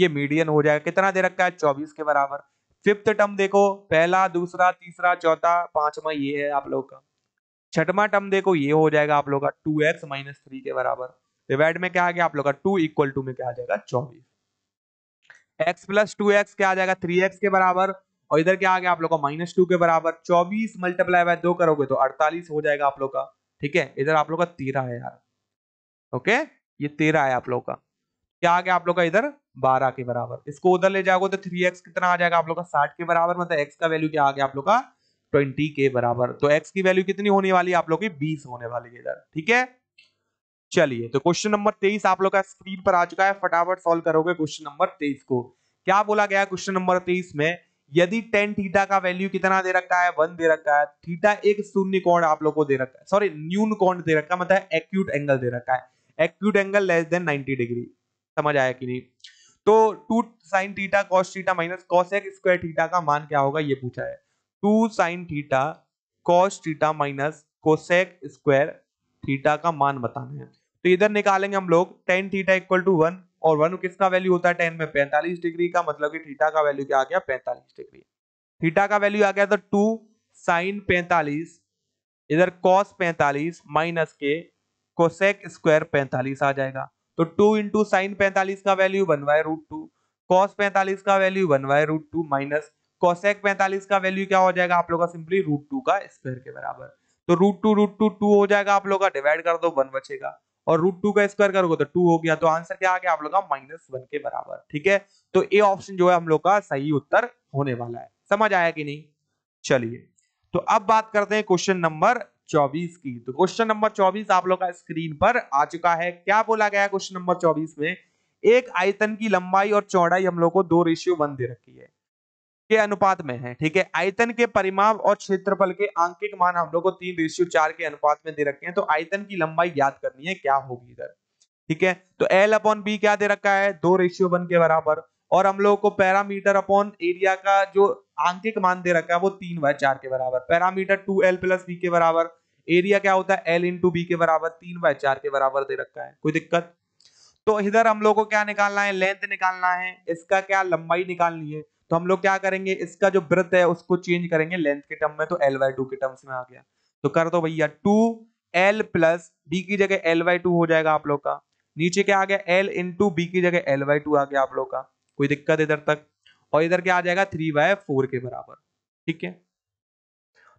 ये मीडियन हो जाएगा कितना दे रखा है चौबीस के बराबर फिफ्थ टर्म देखो पहला दूसरा तीसरा चौथा पांचवा ये है आप लोगों का छठवा टर्म देखो ये हो जाएगा आप लोग का टू एक्स माइनस थ्री के बराबर डिवाइड तो में क्या आ गया आप लोग का टू इक्वल टू में क्या आ जाएगा चौबीस एक्स प्लस टू एक्स क्या आ जाएगा थ्री एक्स के बराबर और इधर क्या आ गया आप लोग का माइनस टू के बराबर चौबीस मल्टीप्लाई बाय दो करोगे तो अड़तालीस हो जाएगा आप लोग का ठीक है इधर आप लोग का तेरह है यार ओके ये तेरह है आप लोग का क्या आ गया आप लोग का इधर बारह के बराबर इसको उधर ले जाओगे तो थ्री एक्स कितना आ जाएगा आप लोग का साठ के बराबर मतलब एक्स का वैल्यू क्या आ गया आप लोग का ट्वेंटी के बराबर तो एक्स की वैल्यू कितनी होने वाली है आप लोग की बीस होने वाली है इधर ठीक है चलिए तो क्वेश्चन नंबर तेईस आप लोग का स्क्रीन पर आ चुका है फटाफट सॉल्व करोगे क्वेश्चन नंबर तेईस को क्या बोला गया क्वेश्चन नंबर तेईस में यदि टेन थीटा का वैल्यू कितना दे रखा है वन दे रखा है थीटा एक शून्य कोण आप लोग को दे रखा है सॉरी न्यून कोण दे रखा है मतलब एक्यूट एंगल दे रखा है acute angle less than ninety degree समझ आया कि नहीं तो two sine theta cos theta minus cosec square theta का मान क्या होगा ये पूछा है two sine theta cos theta minus cosec square theta का मान बताना है तो इधर निकालेंगे हम लोग tan theta equal to one और वन किसका वैल्यू होता है टेन में पैंतालीस डिग्री का मतलब कि थीटा का वैल्यू क्या आ गया पैंतालीस डिग्री थीटा का वैल्यू आ गया तो टू साइन पैंतालीस इधर कॉस पैंतालीस माइनस के कोसेक स्क्वायर पैंतालीस आ जाएगा तो टू इंटू साइन पैंतालीस का value one by root two cos पैंतालीस का value one by root two minus cosec पैंतालीस का वैल्यू क्या हो जाएगा आप लोग का सिंपली रूट टू का स्क्वायर के बराबर तो root two root two two हो जाएगा आप लोग का डिवाइड कर दो वन बचेगा और रूट टू का स्क्वायर करोगे तो टू हो गया तो आंसर क्या आ गया आप लोग का माइनस वन के बराबर ठीक है तो ए ऑप्शन जो है हम लोग का सही उत्तर होने वाला है समझ आया कि नहीं चलिए तो अब बात करते हैं क्वेश्चन नंबर चौबीस की तो क्वेश्चन नंबर चौबीस आप लोग का स्क्रीन पर आ चुका है क्या बोला गया क्वेश्चन नंबर चौबीस में एक आयतन की लंबाई और चौड़ाई हम लोग को दो रेशियो वन दे रखी है के अनुपात में है ठीक है आयतन के परिमाप और क्षेत्रफल के आंकिक मान हम लोग को तीन रेशियो चार के अनुपात में दे रखे हैं तो आयतन की लंबाई याद करनी है क्या होगी इधर ठीक है तो एल अपॉन बी क्या दे रखा है दो रेशियो वन के बराबर और हम लोगों को पैरामीटर अपॉन एरिया का जो आंकिक मान दे रखा है वो तीन बाय चार के बराबर parameter two L plus B के बराबर एरिया क्या होता है एल इंटू बी के बराबर तीन बाय चार के बराबर दे रखा है कोई दिक्कत तो इधर हम लोग को क्या निकालना है लेंथ निकालना है इसका क्या लंबाई निकालनी है तो हम लोग क्या करेंगे इसका जो ब्रथ है उसको चेंज करेंगे लेंथ के टर्म में तो एल वाई टू के टर्म्स में आ गया तो कर दो भैया टू एल प्लस बी की जगह एल वाई टू हो जाएगा आप लोग का नीचे क्या आ गया एल इंटू बी की जगह एल वाई टू आ गया आप लोग का कोई दिक्कत इधर तक और इधर क्या आ जाएगा थ्री बाय फोर के बराबर ठीक है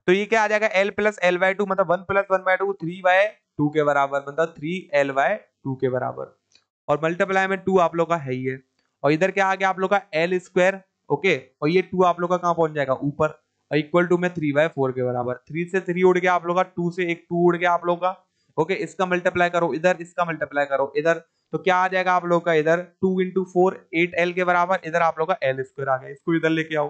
तो ये क्या आ जाएगा L plus L by two मतलब one plus one by two three by two के बराबर मतलब थ्री एल बाय टू के बराबर और मल्टीप्लाई में टू आप लोग का है ही है और इधर क्या आ गया आप लोग का एल स्क्वायर ओके और ये टू आप लोग का कहाँ पहुंच जाएगा ऊपर इक्वल टू में थ्री बाय फोर के बराबर थ्री से थ्री उड़ गया आप लोग का टू से एक टू उड़ गया आप लोग का ओके इसका मल्टीप्लाई करो इधर इसका मल्टीप्लाई करो इधर तो क्या आ जाएगा आप लोग का इधर two into four eight L के बराबर इधर आप लोग का एल स्क्वायर आ गया इसको इधर लेके आओ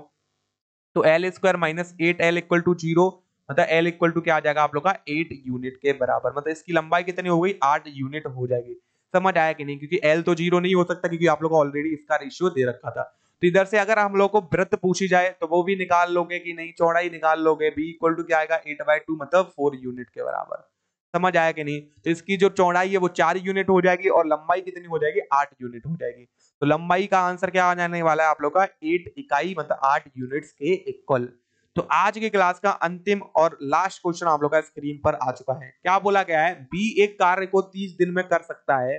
तो L square minus eight L equal to zero मतलब एल इक्वल टू क्या आ जाएगा आप लोग का एट यूनिट के बराबर मतलब इसकी लंबाई कितनी हो गई आठ यूनिट हो जाएगी समझ आया कि नहीं क्योंकि एल तो जीरो नहीं हो सकता क्योंकि आप लोग ऑलरेडी इसका रेशियो दे रखा था तो इधर से अगर हम लोग को वृत्त पूछी जाए तो वो भी निकाल लोगे कि नहीं चौड़ाई निकाल लोगे बी इक्वल टू क्या आएगा एट बाई टू मतलब फोर यूनिट के बराबर समझ आया कि नहीं तो इसकी जो चौड़ाई है वो चार यूनिट हो जाएगी और लंबाई कितनी हो जाएगी आठ यूनिट हो जाएगी तो लंबाई का आंसर क्या आ जाने वाला है आप लोग का एट इकाई मतलब आठ यूनिट के इक्वल तो आज के क्लास का अंतिम और लास्ट क्वेश्चन आप लोग का स्क्रीन पर आ चुका है क्या बोला गया है बी एक कार्य को तीस दिन में कर सकता है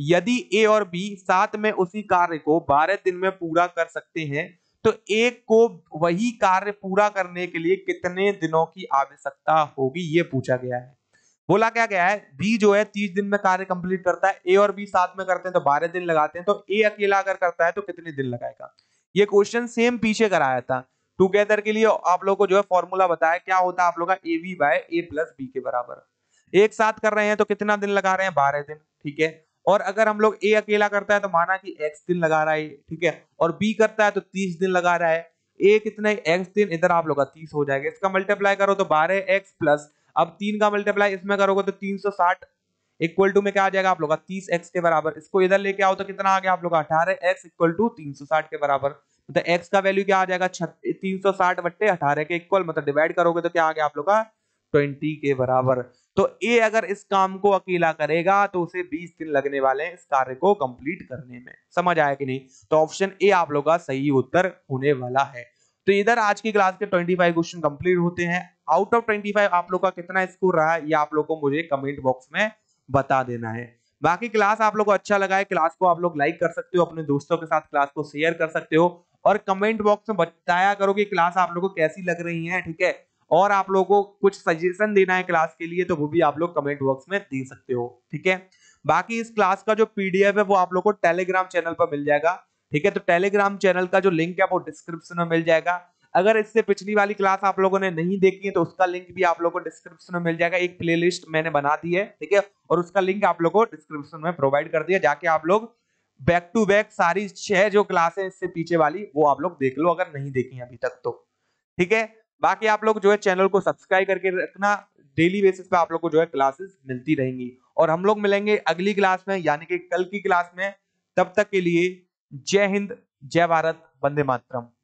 यदि ए और बी साथ में उसी कार्य को बारह दिन में पूरा कर सकते हैं तो ए को वही कार्य पूरा करने के लिए कितने दिनों की आवश्यकता होगी ये पूछा गया है बोला क्या गया है बी जो है तीस दिन में कार्य कंप्लीट करता है ए और बी साथ में करते हैं तो बारह दिन लगाते हैं तो ए अकेला अगर करता है तो कितने दिन लगाएगा ये क्वेश्चन सेम पीछे कराया था टूगेदर के लिए आप लोग को जो है फॉर्मूला बताया क्या होता है आप लोग का A B by A plus B के बराबर एक साथ कर रहे हैं तो कितना दिन लगा रहे हैं बारह दिन ठीक है और अगर हम लोग ए अकेला करता है तो माना कि एक्स दिन लगा रहा है ठीक है और बी करता है तो तीस दिन लगा रहा है ए कितना एक्स दिन इधर आप लोग का तीस हो जाएगा इसका मल्टीप्लाई करो तो बारह एक्स प्लस अब तीन का मल्टीप्लाई इसमें करोगे तो तीन सौ साठ इक्वल टू में क्या आ जाएगा आप लोग का तीस एक्स के बराबर इसको इधर लेके आओ तो कितना आ गया आप लोग का अठारह एक्स इक्वल टू तीन सौ साठ के बराबर मतलब एक्स का वैल्यू क्या आ जाएगा तीन सौ साठ बट्टे अठारह के इक्वल मतलब डिवाइड करोगे तो क्या आ गया आप लोग का ट्वेंटी के बराबर तो ए अगर इस काम को अकेला करेगा तो उसे बीस दिन लगने वाले हैं इस कार्य को कंप्लीट करने में समझ आया कि नहीं तो ऑप्शन ए आप लोगों का सही उत्तर होने वाला है तो इधर आज की क्लास के 25 क्वेश्चन कंप्लीट होते हैं आउट ऑफ 25 आप लोग का कितना स्कोर रहा है ये आप लोग को मुझे कमेंट बॉक्स में बता देना है बाकी क्लास आप लोग को अच्छा लगा है क्लास को आप लोग लाइक कर सकते हो अपने दोस्तों के साथ क्लास को शेयर कर सकते हो और कमेंट बॉक्स में बताया करो कि क्लास आप लोग को कैसी लग रही है ठीक है और आप लोगों को कुछ सजेशन देना है क्लास के लिए तो वो भी आप लोग कमेंट बॉक्स में दे सकते हो ठीक है बाकी इस क्लास का जो पीडीएफ है वो आप लोगों को टेलीग्राम चैनल पर मिल जाएगा ठीक है तो टेलीग्राम चैनल का जो लिंक है वो डिस्क्रिप्शन में मिल जाएगा अगर इससे पिछली वाली क्लास आप लोगों ने नहीं देखी है तो उसका लिंक भी आप लोगों को डिस्क्रिप्शन में मिल जाएगा एक प्लेलिस्ट मैंने बना दी है ठीक है और उसका लिंक आप लोगों को डिस्क्रिप्शन में प्रोवाइड कर दिया जाके आप लोग बैक टू बैक सारी छह जो क्लास है इससे पीछे वाली वो आप लोग देख लो अगर नहीं देखी अभी तक तो ठीक है बाकी आप लोग जो है चैनल को सब्सक्राइब करके रखना डेली बेसिस पे आप लोग को जो है क्लासेस मिलती रहेंगी और हम लोग मिलेंगे अगली क्लास में यानी कि कल की क्लास में तब तक के लिए जय हिंद जय भारत वंदे मातरम